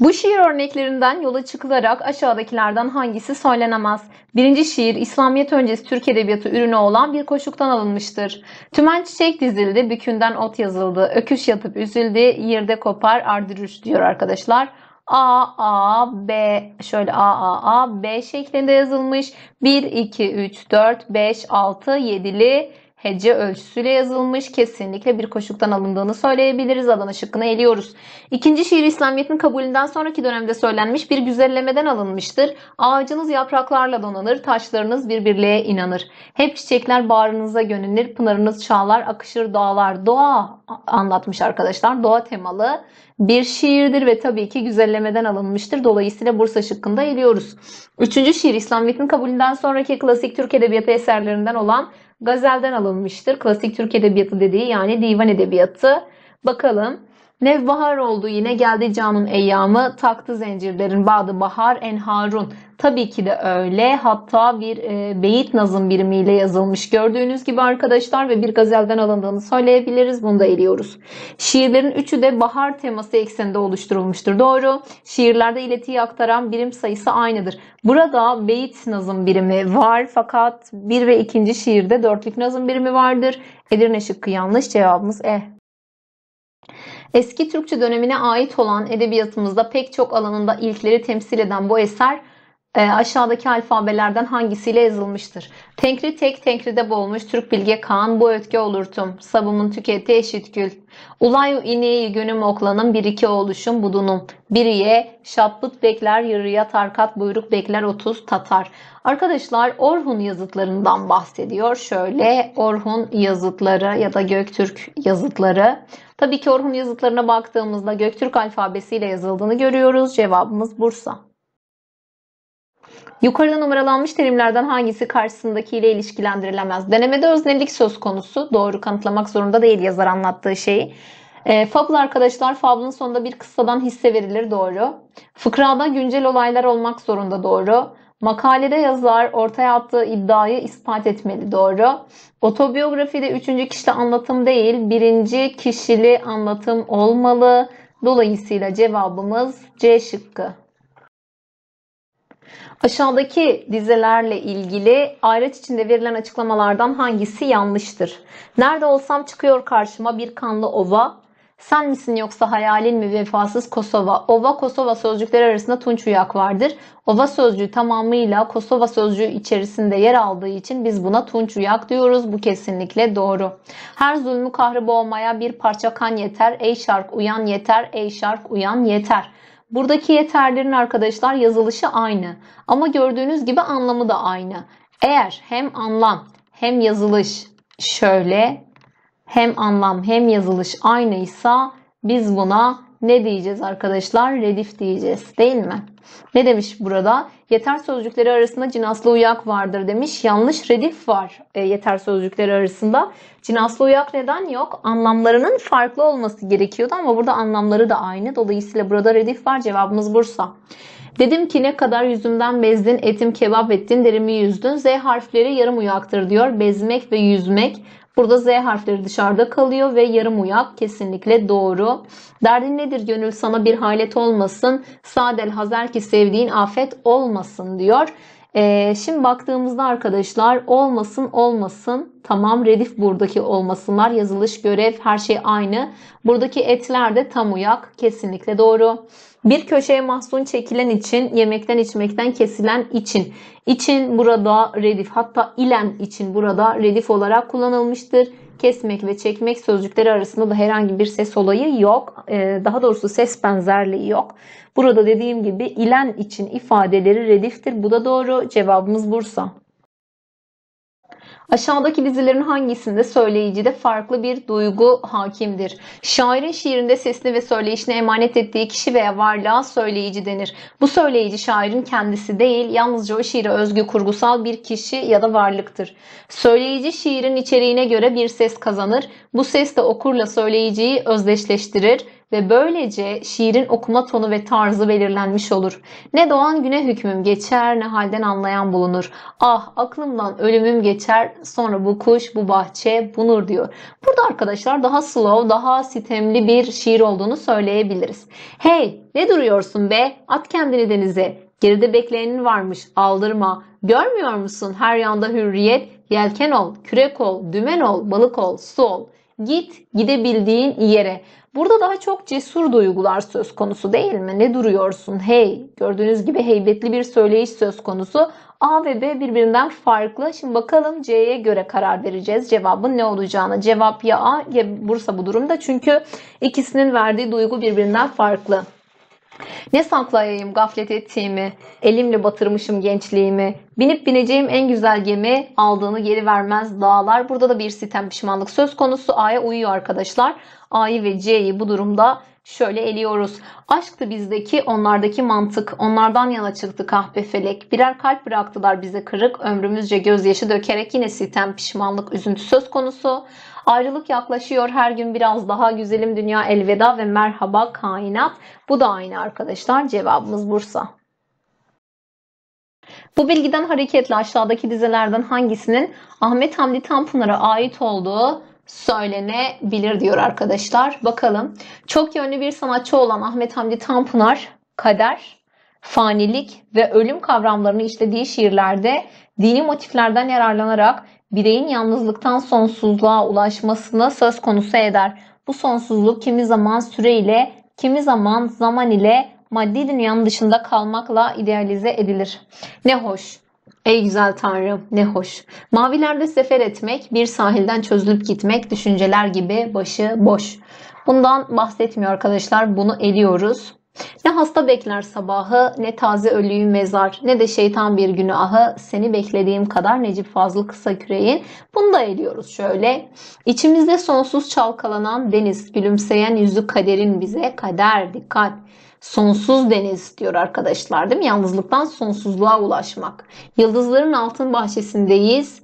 Bu şiir örneklerinden yola çıkılarak aşağıdakilerden hangisi söylenemez? Birinci şiir İslamiyet öncesi Türk edebiyatı ürünü olan bir koşuktan alınmıştır. Tümen çiçek dizildi, bükünden ot yazıldı. Öküş yatıp üzüldü, yerde kopar ardürüş diyor arkadaşlar. A, A, B şöyle A, A, A, B şeklinde yazılmış. 1, 2, 3, 4, 5, 6, 7'li hece ölçüsüyle yazılmış. Kesinlikle bir koşuktan alındığını söyleyebiliriz. Adana şıkkını eliyoruz. İkinci şiir İslamiyet'in kabulünden sonraki dönemde söylenmiş bir güzellemeden alınmıştır. Ağacınız yapraklarla donanır, taşlarınız bir inanır. Hep çiçekler bağrınıza gönülür, pınarınız çağlar, akışır dağlar. Doğa anlatmış arkadaşlar. Doğa temalı bir şiirdir ve tabii ki güzellemeden alınmıştır. Dolayısıyla Bursa şıkkında eliyoruz. Üçüncü şiir İslamiyet'in kabulünden sonraki klasik Türk edebiyatı eserlerinden olan Gazel'den alınmıştır. Klasik Türk Edebiyatı dediği yani divan edebiyatı. Bakalım Nevbahar oldu yine geldi canun eyyamı taktı zincirlerin badı bahar en harun. Tabii ki de öyle hatta bir e, beyit nazım birimiyle yazılmış. Gördüğünüz gibi arkadaşlar ve bir gazelden alındığını söyleyebiliriz. Bunu da eliyoruz. Şiirlerin üçü de bahar teması ekseninde oluşturulmuştur. Doğru. Şiirlerde iletiyi aktaran birim sayısı aynıdır. Burada beyit nazım birimi var fakat bir ve ikinci şiirde dörtlük nazım birimi vardır. Edirne şıkkı yanlış cevabımız E. Eski Türkçe dönemine ait olan edebiyatımızda pek çok alanında ilkleri temsil eden bu eser e, aşağıdaki alfabelerden hangisiyle yazılmıştır? Tenkri tek tenkride boğulmuş Türk bilge Kaan bu ötke olurtum. Sabımın tüketi eşit gül. Ulayu ineği gönüm oklanın bir iki oluşum budunum. Biriye şapbıt bekler yarıya tarkat buyruk bekler otuz tatar. Arkadaşlar Orhun yazıtlarından bahsediyor. Şöyle Orhun yazıtları ya da Göktürk yazıtları. Tabii ki Orhun yazıtlarına baktığımızda Göktürk alfabesiyle yazıldığını görüyoruz. Cevabımız Bursa. Yukarıda numaralanmış terimlerden hangisi karşısındakiyle ilişkilendirilemez? Denemede öznelik söz konusu. Doğru kanıtlamak zorunda değil yazar anlattığı şeyi. E, ee, fabl arkadaşlar fablın sonunda bir kıssadan hisse verilir doğru. Fıkrada güncel olaylar olmak zorunda doğru. Makalede yazar ortaya attığı iddiayı ispat etmeli doğru. de üçüncü kişili anlatım değil birinci kişili anlatım olmalı. Dolayısıyla cevabımız C şıkkı. Aşağıdaki dizelerle ilgili ayraç içinde verilen açıklamalardan hangisi yanlıştır? Nerede olsam çıkıyor karşıma bir kanlı ova, sen misin yoksa hayalin mi vefasız Kosova? Ova Kosova sözcükleri arasında Tunç Uyak vardır. Ova sözcüğü tamamıyla Kosova sözcüğü içerisinde yer aldığı için biz buna Tunç Uyak diyoruz. Bu kesinlikle doğru. Her zulmü kahrı boğmaya bir parça kan yeter. Ey şark uyan yeter. Ey şark uyan yeter. Buradaki yeterlerin arkadaşlar yazılışı aynı. Ama gördüğünüz gibi anlamı da aynı. Eğer hem anlam hem yazılış şöyle hem anlam hem yazılış aynıysa biz buna ne diyeceğiz arkadaşlar? Redif diyeceğiz değil mi? Ne demiş burada? Yeter sözcükleri arasında cinaslı uyak vardır demiş. Yanlış redif var e, yeter sözcükleri arasında. Cinaslı uyak neden yok? Anlamlarının farklı olması gerekiyordu ama burada anlamları da aynı. Dolayısıyla burada redif var. Cevabımız Bursa. Dedim ki ne kadar yüzümden bezdin, etim kebap ettin, derimi yüzdün. Z harfleri yarım uyaktır diyor. Bezmek ve yüzmek. Burada Z harfleri dışarıda kalıyor ve yarım uyak kesinlikle doğru. Derdin nedir gönül sana bir halet olmasın. Sadel hazar ki sevdiğin afet olmasın diyor. Ee, şimdi baktığımızda arkadaşlar olmasın olmasın tamam redif buradaki olmasınlar yazılış görev her şey aynı. Buradaki etler de tam uyak kesinlikle doğru. Bir köşeye mahzun çekilen için yemekten içmekten kesilen için. için burada redif hatta ilen için burada redif olarak kullanılmıştır kesmek ve çekmek sözcükleri arasında da herhangi bir ses olayı yok. Ee, daha doğrusu ses benzerliği yok. Burada dediğim gibi ilen için ifadeleri rediftir. Bu da doğru. Cevabımız Bursa. Aşağıdaki dizilerin hangisinde söyleyicide farklı bir duygu hakimdir? Şairin şiirinde sesini ve söyleyişini emanet ettiği kişi veya varlığa söyleyici denir. Bu söyleyici şairin kendisi değil, yalnızca o şiire özgü kurgusal bir kişi ya da varlıktır. Söyleyici şiirin içeriğine göre bir ses kazanır. Bu ses de okurla söyleyiciyi özdeşleştirir ve böylece şiirin okuma tonu ve tarzı belirlenmiş olur. Ne doğan güne hükmüm geçer ne halden anlayan bulunur. Ah aklımdan ölümüm geçer sonra bu kuş bu bahçe bunur diyor. Burada arkadaşlar daha slow daha sitemli bir şiir olduğunu söyleyebiliriz. Hey ne duruyorsun be at kendini denize Geride bekleyenin varmış, aldırma. Görmüyor musun her yanda hürriyet? Yelken ol, kürek ol, dümen ol, balık ol, su ol git gidebildiğin yere. Burada daha çok cesur duygular söz konusu değil mi? Ne duruyorsun? Hey, gördüğünüz gibi heybetli bir söyleyiş söz konusu. A ve B birbirinden farklı. Şimdi bakalım C'ye göre karar vereceğiz. Cevabın ne olacağını. Cevap ya A ya Bursa bu durumda. Çünkü ikisinin verdiği duygu birbirinden farklı. Ne saklayayım gaflet ettiğimi, elimle batırmışım gençliğimi, binip bineceğim en güzel gemi aldığını geri vermez dağlar. Burada da bir sitem pişmanlık söz konusu. A'ya uyuyor arkadaşlar. A'yı ve C'yi bu durumda şöyle eliyoruz. Aşktı bizdeki onlardaki mantık. Onlardan yana çıktı kahpe felek. Birer kalp bıraktılar bize kırık. Ömrümüzce gözyaşı dökerek yine sitem pişmanlık üzüntü söz konusu. Ayrılık yaklaşıyor her gün biraz daha güzelim dünya elveda ve merhaba kainat. Bu da aynı arkadaşlar cevabımız Bursa. Bu bilgiden hareketle aşağıdaki dizelerden hangisinin Ahmet Hamdi Tanpınar'a ait olduğu söylenebilir diyor arkadaşlar. Bakalım. Çok yönlü bir sanatçı olan Ahmet Hamdi Tanpınar kader, fanilik ve ölüm kavramlarını işlediği şiirlerde dini motiflerden yararlanarak bireyin yalnızlıktan sonsuzluğa ulaşmasına söz konusu eder. Bu sonsuzluk kimi zaman süreyle, kimi zaman zaman ile maddi dünyanın dışında kalmakla idealize edilir. Ne hoş. Ey güzel Tanrım ne hoş. Mavilerde sefer etmek, bir sahilden çözülüp gitmek düşünceler gibi başı boş. Bundan bahsetmiyor arkadaşlar. Bunu eliyoruz. Ne hasta bekler sabahı, ne taze ölüyü mezar, ne de şeytan bir günü ahı, seni beklediğim kadar Necip Fazıl kısa küreğin. Bunu da eliyoruz şöyle. İçimizde sonsuz çalkalanan deniz, gülümseyen yüzü kaderin bize, kader, dikkat. Sonsuz deniz diyor arkadaşlar değil mi? Yalnızlıktan sonsuzluğa ulaşmak. Yıldızların altın bahçesindeyiz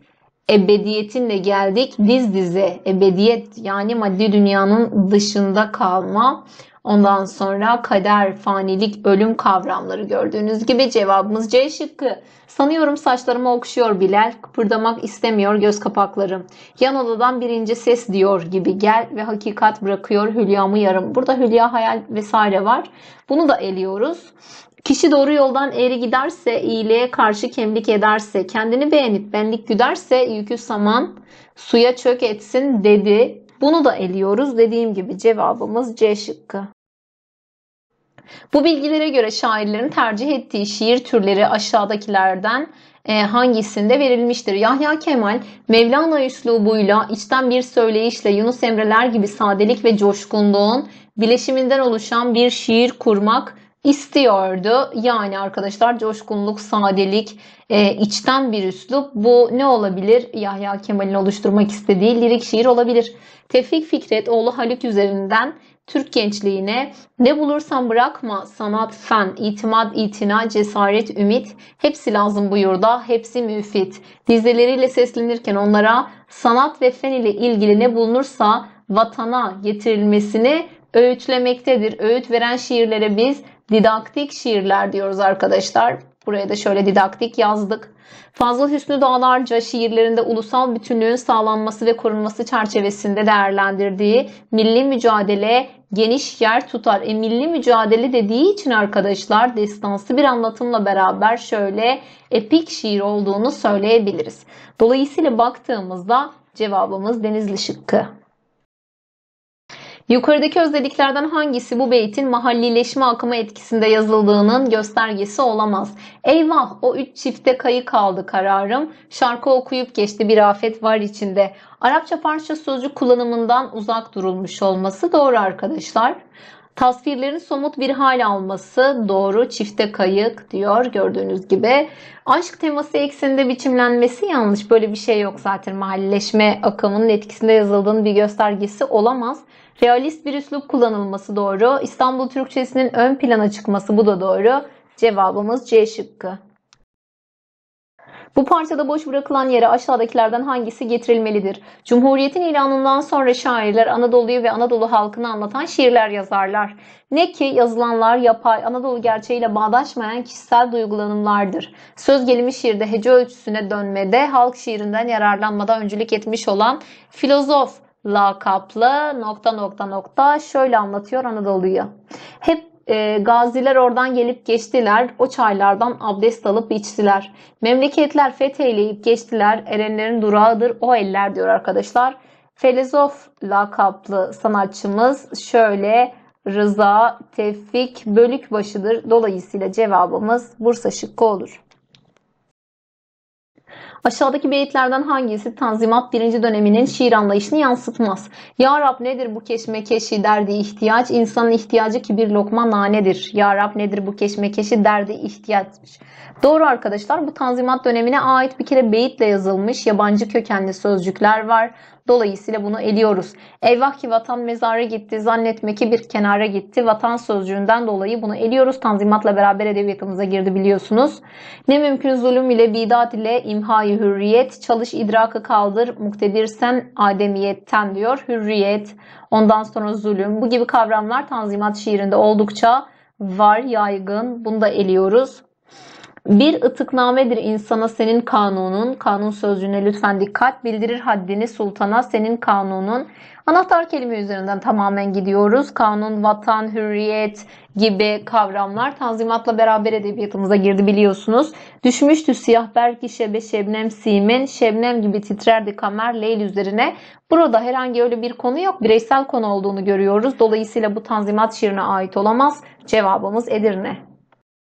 ebediyetinle geldik diz dize. Ebediyet yani maddi dünyanın dışında kalma. Ondan sonra kader, fanilik, ölüm kavramları gördüğünüz gibi cevabımız C şıkkı. Sanıyorum saçlarımı okşuyor Bilal, kıpırdamak istemiyor göz kapaklarım. Yan odadan birinci ses diyor gibi gel ve hakikat bırakıyor hülyamı yarım. Burada hülya hayal vesaire var. Bunu da eliyoruz. Kişi doğru yoldan eğri giderse, iyiliğe karşı kemlik ederse, kendini beğenip benlik güderse yükü saman suya çök etsin dedi. Bunu da eliyoruz. Dediğim gibi cevabımız C şıkkı. Bu bilgilere göre şairlerin tercih ettiği şiir türleri aşağıdakilerden e, hangisinde verilmiştir? Yahya Kemal, Mevlana üslubuyla, içten bir söyleyişle Yunus Emreler gibi sadelik ve coşkunluğun bileşiminden oluşan bir şiir kurmak istiyordu. Yani arkadaşlar coşkunluk, sadelik, e, içten bir üslup. Bu ne olabilir? Yahya Kemal'in oluşturmak istediği lirik şiir olabilir. Tevfik Fikret oğlu Haluk üzerinden Türk gençliğine ne bulursan bırakma sanat, fen, itimat, itina, cesaret, ümit hepsi lazım bu yurda, hepsi müfit. Dizeleriyle seslenirken onlara sanat ve fen ile ilgili ne bulunursa vatana getirilmesini öğütlemektedir. Öğüt veren şiirlere biz Didaktik şiirler diyoruz arkadaşlar. Buraya da şöyle didaktik yazdık. Fazıl Hüsnü Dağlarca şiirlerinde ulusal bütünlüğün sağlanması ve korunması çerçevesinde değerlendirdiği milli mücadele geniş yer tutar. E, milli mücadele dediği için arkadaşlar destansı bir anlatımla beraber şöyle epik şiir olduğunu söyleyebiliriz. Dolayısıyla baktığımızda cevabımız Denizli şıkkı. Yukarıdaki özelliklerden hangisi bu beytin mahallileşme akımı etkisinde yazıldığının göstergesi olamaz? Eyvah o üç çifte kayı kaldı kararım. Şarkı okuyup geçti bir afet var içinde. Arapça parça sözcük kullanımından uzak durulmuş olması doğru arkadaşlar. Tasvirlerin somut bir hal alması doğru çifte kayık diyor gördüğünüz gibi. Aşk teması ekseninde biçimlenmesi yanlış. Böyle bir şey yok zaten. Mahalleşme akımının etkisinde yazıldığının bir göstergesi olamaz. Realist bir üslup kullanılması doğru. İstanbul Türkçesinin ön plana çıkması bu da doğru. Cevabımız C şıkkı. Bu parçada boş bırakılan yere aşağıdakilerden hangisi getirilmelidir? Cumhuriyetin ilanından sonra şairler Anadolu'yu ve Anadolu halkını anlatan şiirler yazarlar. Ne ki yazılanlar yapay Anadolu gerçeğiyle bağdaşmayan kişisel duygulanımlardır. Söz gelimi şiirde hece ölçüsüne dönmede halk şiirinden yararlanmada öncülük etmiş olan filozof lakaplı nokta nokta nokta şöyle anlatıyor Anadolu'yu. Hep e, gaziler oradan gelip geçtiler. O çaylardan abdest alıp içtiler. Memleketler fetheyleyip geçtiler. Erenlerin durağıdır o eller diyor arkadaşlar. Felizof lakaplı sanatçımız şöyle Rıza Tevfik Bölükbaşı'dır. Dolayısıyla cevabımız Bursa şıkkı olur. Aşağıdaki beyitlerden hangisi Tanzimat birinci döneminin şiir anlayışını yansıtmaz? Ya Rab nedir bu keşmekeşi derdi ihtiyaç, insanın ihtiyacı ki bir lokma nanedir. Ya Rab nedir bu keşmekeşi derdi ihtiyaçmış. Doğru arkadaşlar bu Tanzimat dönemine ait bir kere beyitle yazılmış yabancı kökenli sözcükler var. Dolayısıyla bunu eliyoruz. Eyvah ki vatan mezara gitti, zannetme ki bir kenara gitti. Vatan sözcüğünden dolayı bunu eliyoruz. Tanzimatla beraber edebiyatımıza girdi biliyorsunuz. Ne mümkün zulüm ile bidat ile imhayı hürriyet, çalış idrakı kaldır, muktedirsen ademiyetten diyor. Hürriyet, ondan sonra zulüm. Bu gibi kavramlar Tanzimat şiirinde oldukça var, yaygın. Bunu da eliyoruz. Bir ıtıknamedir insana senin kanunun, kanun sözcüğüne lütfen dikkat bildirir haddini sultana senin kanunun. Anahtar kelime üzerinden tamamen gidiyoruz. Kanun, vatan, hürriyet gibi kavramlar tanzimatla beraber edebiyatımıza girdi biliyorsunuz. Düşmüştü siyah berk işebe şebnem simin şebnem gibi titrerdi kamer leyl üzerine. Burada herhangi öyle bir konu yok. Bireysel konu olduğunu görüyoruz. Dolayısıyla bu tanzimat şiirine ait olamaz. Cevabımız Edirne.